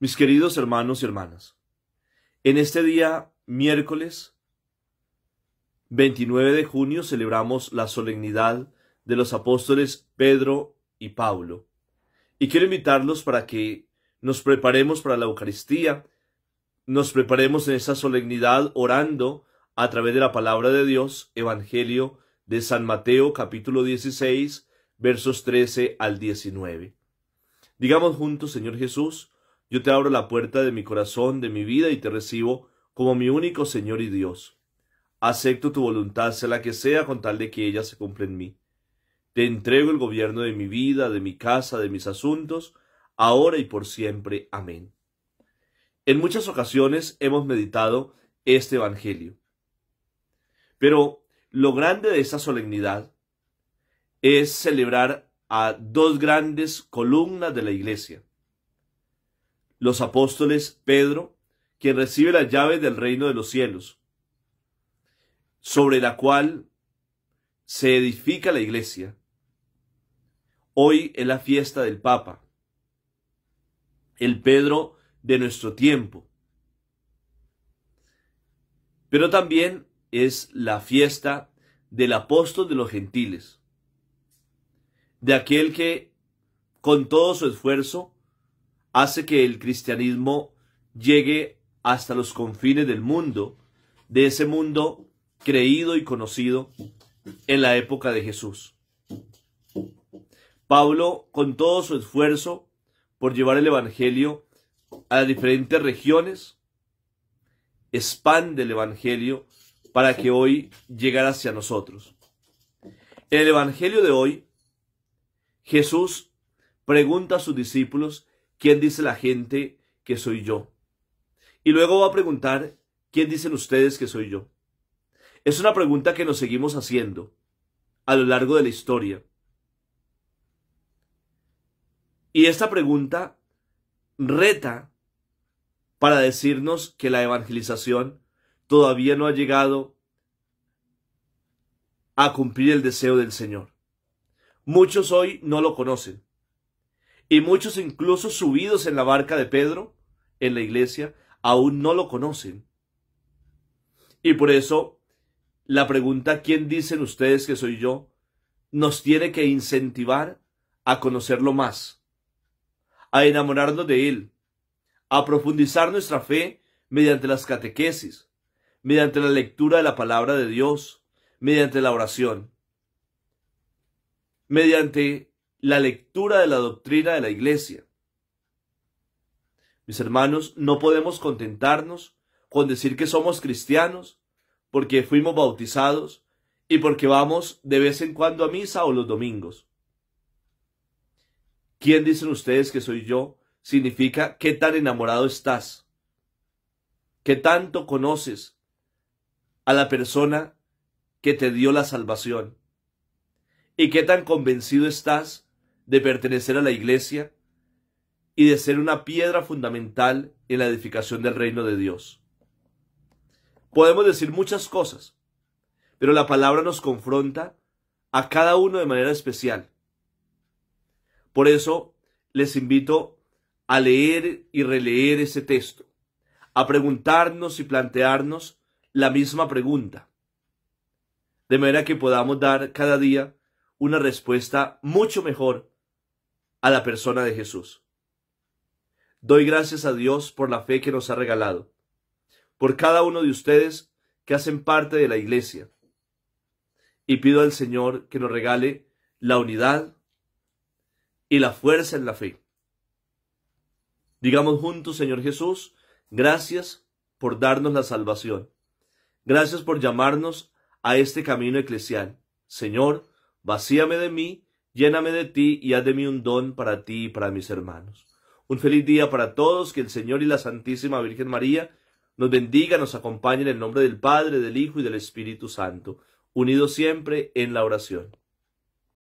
Mis queridos hermanos y hermanas, en este día, miércoles 29 de junio, celebramos la solemnidad de los apóstoles Pedro y Pablo. Y quiero invitarlos para que nos preparemos para la Eucaristía, nos preparemos en esa solemnidad orando a través de la palabra de Dios, Evangelio de San Mateo capítulo 16, versos 13 al 19. Digamos juntos, Señor Jesús, yo te abro la puerta de mi corazón, de mi vida, y te recibo como mi único Señor y Dios. Acepto tu voluntad, sea la que sea, con tal de que ella se cumpla en mí. Te entrego el gobierno de mi vida, de mi casa, de mis asuntos, ahora y por siempre. Amén. En muchas ocasiones hemos meditado este Evangelio. Pero lo grande de esta solemnidad es celebrar a dos grandes columnas de la Iglesia los apóstoles Pedro, quien recibe las llaves del reino de los cielos, sobre la cual se edifica la iglesia. Hoy es la fiesta del Papa, el Pedro de nuestro tiempo. Pero también es la fiesta del apóstol de los gentiles, de aquel que, con todo su esfuerzo, hace que el cristianismo llegue hasta los confines del mundo, de ese mundo creído y conocido en la época de Jesús. Pablo, con todo su esfuerzo por llevar el Evangelio a las diferentes regiones, expande el Evangelio para que hoy llegara hacia nosotros. En el Evangelio de hoy, Jesús pregunta a sus discípulos ¿quién dice la gente que soy yo? Y luego va a preguntar, ¿quién dicen ustedes que soy yo? Es una pregunta que nos seguimos haciendo a lo largo de la historia. Y esta pregunta reta para decirnos que la evangelización todavía no ha llegado a cumplir el deseo del Señor. Muchos hoy no lo conocen y muchos incluso subidos en la barca de Pedro, en la iglesia, aún no lo conocen. Y por eso, la pregunta ¿quién dicen ustedes que soy yo? nos tiene que incentivar a conocerlo más, a enamorarnos de él, a profundizar nuestra fe mediante las catequesis, mediante la lectura de la palabra de Dios, mediante la oración, mediante la lectura de la doctrina de la iglesia. Mis hermanos, no podemos contentarnos con decir que somos cristianos porque fuimos bautizados y porque vamos de vez en cuando a misa o los domingos. ¿Quién dicen ustedes que soy yo? Significa qué tan enamorado estás, qué tanto conoces a la persona que te dio la salvación y qué tan convencido estás de pertenecer a la Iglesia y de ser una piedra fundamental en la edificación del reino de Dios. Podemos decir muchas cosas, pero la palabra nos confronta a cada uno de manera especial. Por eso les invito a leer y releer ese texto, a preguntarnos y plantearnos la misma pregunta, de manera que podamos dar cada día una respuesta mucho mejor a la persona de Jesús. Doy gracias a Dios por la fe que nos ha regalado, por cada uno de ustedes que hacen parte de la Iglesia, y pido al Señor que nos regale la unidad y la fuerza en la fe. Digamos juntos, Señor Jesús, gracias por darnos la salvación. Gracias por llamarnos a este camino eclesial. Señor, vacíame de mí Lléname de ti y haz de mí un don para ti y para mis hermanos. Un feliz día para todos, que el Señor y la Santísima Virgen María nos bendiga, nos acompañe en el nombre del Padre, del Hijo y del Espíritu Santo, unidos siempre en la oración.